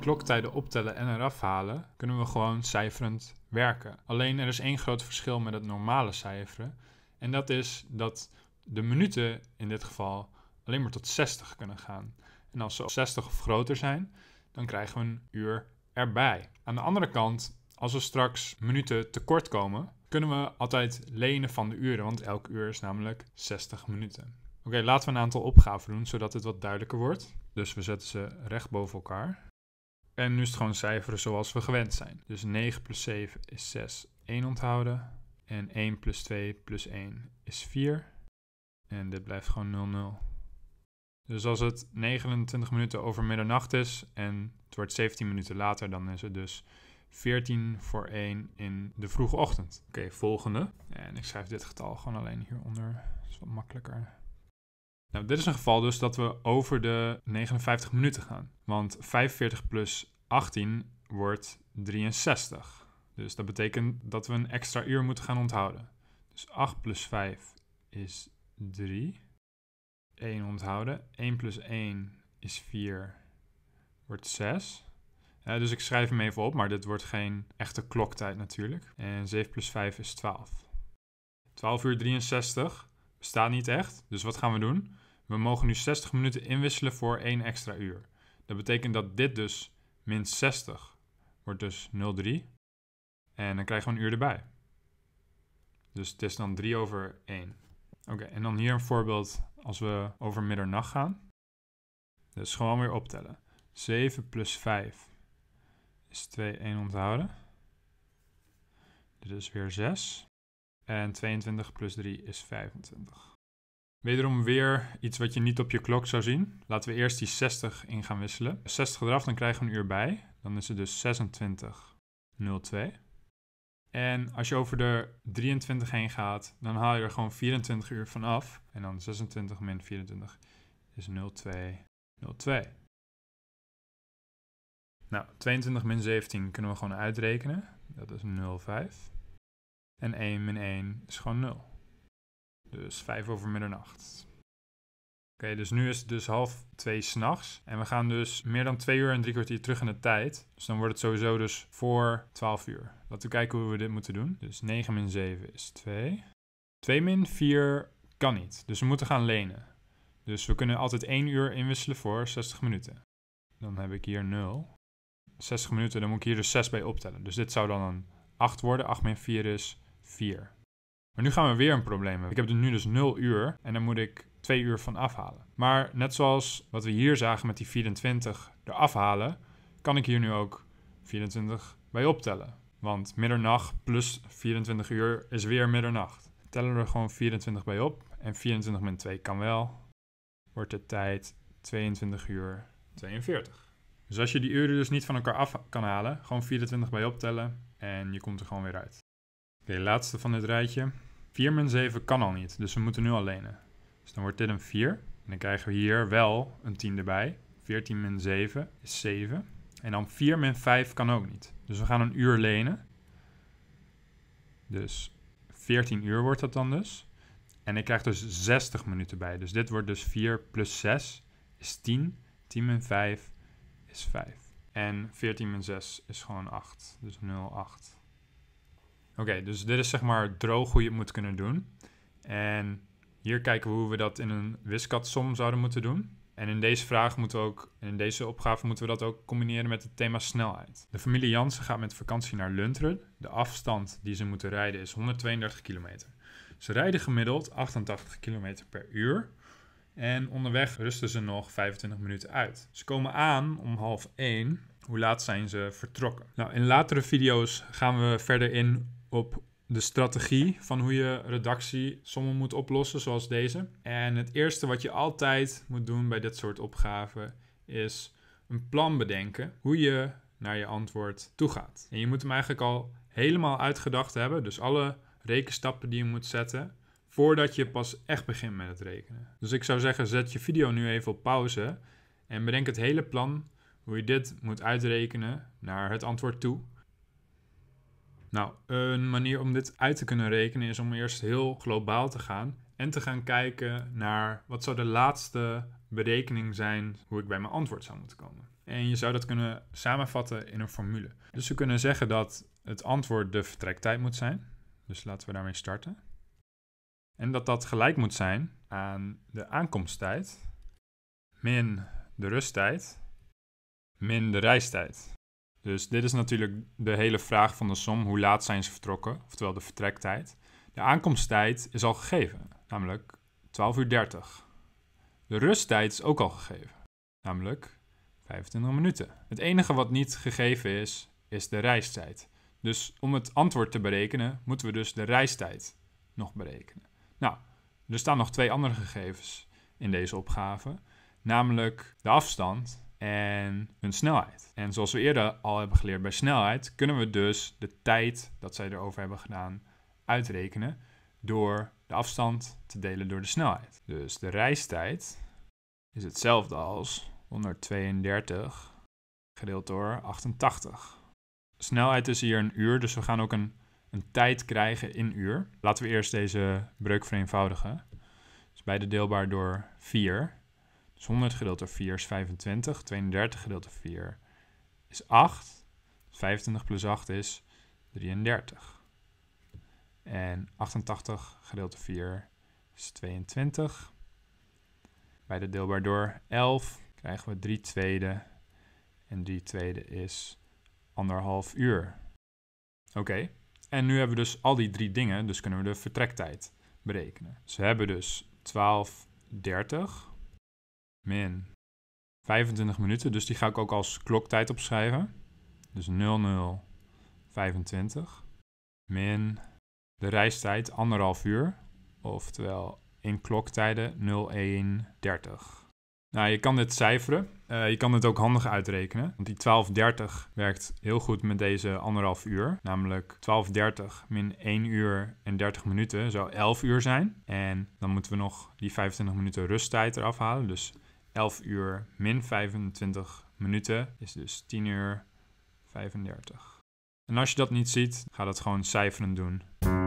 kloktijden optellen en eraf halen, kunnen we gewoon cijferend werken. Alleen er is één groot verschil met het normale cijferen. En dat is dat de minuten in dit geval alleen maar tot 60 kunnen gaan. En als ze 60 of groter zijn, dan krijgen we een uur erbij. Aan de andere kant, als we straks minuten tekort komen, kunnen we altijd lenen van de uren, want elk uur is namelijk 60 minuten. Oké, laten we een aantal opgaven doen, zodat het wat duidelijker wordt. Dus we zetten ze recht boven elkaar. En nu is het gewoon cijferen zoals we gewend zijn. Dus 9 plus 7 is 6, 1 onthouden. En 1 plus 2 plus 1 is 4. En dit blijft gewoon 0 0. Dus als het 29 minuten over middernacht is en het wordt 17 minuten later, dan is het dus 14 voor 1 in de vroege ochtend. Oké, volgende. En ik schrijf dit getal gewoon alleen hieronder. Dat is wat makkelijker. Nou, dit is een geval dus dat we over de 59 minuten gaan. Want 45 plus 18 wordt 63. Dus dat betekent dat we een extra uur moeten gaan onthouden. Dus 8 plus 5 is 3. 1 onthouden. 1 plus 1 is 4, wordt 6. dus ik schrijf hem even op, maar dit wordt geen echte kloktijd natuurlijk. En 7 plus 5 is 12. 12 uur 63 bestaat niet echt, dus wat gaan we doen? We mogen nu 60 minuten inwisselen voor 1 extra uur. Dat betekent dat dit dus min 60 wordt dus 0,3. En dan krijgen we een uur erbij. Dus het is dan 3 over 1. Oké, en dan hier een voorbeeld als we over middernacht gaan. Dus gewoon weer optellen. 7 plus 5 is 2, 1 onthouden. Dit is weer 6. En 22 plus 3 is 25. Wederom weer iets wat je niet op je klok zou zien. Laten we eerst die 60 in gaan wisselen. 60 eraf, dan krijgen we een uur bij. Dan is het dus 2602. En als je over de 23 heen gaat, dan haal je er gewoon 24 uur vanaf. En dan 26 min 24 is 0202. Nou, 22 min 17 kunnen we gewoon uitrekenen. Dat is 05. En 1 min 1 is gewoon 0. Dus vijf over middernacht. Oké, dus nu is het dus half twee s'nachts. En we gaan dus meer dan 2 uur en drie kwartier terug in de tijd. Dus dan wordt het sowieso dus voor 12 uur. Laten we kijken hoe we dit moeten doen. Dus 9 min 7 is 2. 2 min 4 kan niet. Dus we moeten gaan lenen. Dus we kunnen altijd 1 uur inwisselen voor 60 minuten. Dan heb ik hier 0. 60 minuten, dan moet ik hier dus 6 bij optellen. Dus dit zou dan een 8 worden. 8 min 4 is 4 nu gaan we weer een probleem hebben. Ik heb er nu dus 0 uur en dan moet ik 2 uur van afhalen. Maar net zoals wat we hier zagen met die 24 eraf halen, kan ik hier nu ook 24 bij optellen. Want middernacht plus 24 uur is weer middernacht. Tellen we er gewoon 24 bij op en 24 min 2 kan wel. Wordt de tijd 22 uur 42. Dus als je die uren dus niet van elkaar af kan halen, gewoon 24 bij optellen en je komt er gewoon weer uit. Oké, okay, laatste van dit rijtje. 4 min 7 kan al niet, dus we moeten nu al lenen. Dus dan wordt dit een 4. En dan krijgen we hier wel een 10 erbij. 14 min 7 is 7. En dan 4 min 5 kan ook niet. Dus we gaan een uur lenen. Dus 14 uur wordt dat dan dus. En ik krijg dus 60 minuten bij. Dus dit wordt dus 4 plus 6 is 10. 10 min 5 is 5. En 14 min 6 is gewoon 8. Dus 0,8. Oké, dus dit is zeg maar droog hoe je het moet kunnen doen. En hier kijken we hoe we dat in een wiskatsom zouden moeten doen. En in deze vraag moeten we ook, in deze opgave moeten we dat ook combineren met het thema snelheid. De familie Jansen gaat met vakantie naar Lunteren. De afstand die ze moeten rijden is 132 kilometer. Ze rijden gemiddeld 88 kilometer per uur. En onderweg rusten ze nog 25 minuten uit. Ze komen aan om half 1. Hoe laat zijn ze vertrokken? Nou, in latere video's gaan we verder in op de strategie van hoe je redactie sommen moet oplossen, zoals deze. En het eerste wat je altijd moet doen bij dit soort opgaven is een plan bedenken hoe je naar je antwoord toe gaat. En je moet hem eigenlijk al helemaal uitgedacht hebben, dus alle rekenstappen die je moet zetten, voordat je pas echt begint met het rekenen. Dus ik zou zeggen, zet je video nu even op pauze en bedenk het hele plan hoe je dit moet uitrekenen naar het antwoord toe. Nou, een manier om dit uit te kunnen rekenen is om eerst heel globaal te gaan en te gaan kijken naar wat zou de laatste berekening zijn hoe ik bij mijn antwoord zou moeten komen. En je zou dat kunnen samenvatten in een formule. Dus we kunnen zeggen dat het antwoord de vertrektijd moet zijn. Dus laten we daarmee starten. En dat dat gelijk moet zijn aan de aankomsttijd min de rusttijd min de reistijd. Dus dit is natuurlijk de hele vraag van de som. Hoe laat zijn ze vertrokken? Oftewel de vertrektijd. De aankomsttijd is al gegeven, namelijk 12 uur 30. De rusttijd is ook al gegeven, namelijk 25 minuten. Het enige wat niet gegeven is, is de reistijd. Dus om het antwoord te berekenen, moeten we dus de reistijd nog berekenen. Nou, er staan nog twee andere gegevens in deze opgave, namelijk de afstand en hun snelheid. En zoals we eerder al hebben geleerd bij snelheid, kunnen we dus de tijd dat zij erover hebben gedaan uitrekenen door de afstand te delen door de snelheid. Dus de reistijd is hetzelfde als 132 gedeeld door 88. snelheid is hier een uur, dus we gaan ook een, een tijd krijgen in uur. Laten we eerst deze breuk vereenvoudigen. Dus beide deelbaar door 4. Dus 100 gedeeld door 4 is 25. 32 gedeeld door 4 is 8. 25 plus 8 is 33. En 88 gedeeld door 4 is 22. Bij de deelbaar door 11 krijgen we 3 tweede. En 3 tweede is anderhalf uur. Oké, en nu hebben we dus al die drie dingen, dus kunnen we de vertrektijd berekenen. Dus we hebben dus 12, 30 min 25 minuten. Dus die ga ik ook als kloktijd opschrijven. Dus 0025 min de reistijd anderhalf uur. Oftewel in kloktijden 0130. Nou, je kan dit cijferen. Eh, je kan het ook handig uitrekenen. Want die 1230 werkt heel goed met deze anderhalf uur. Namelijk 1230 min 1 uur en 30 minuten zou 11 uur zijn. En dan moeten we nog die 25 minuten rusttijd eraf halen. Dus 11 uur min 25 minuten is dus 10 uur 35. En als je dat niet ziet, ga dat gewoon cijferen doen.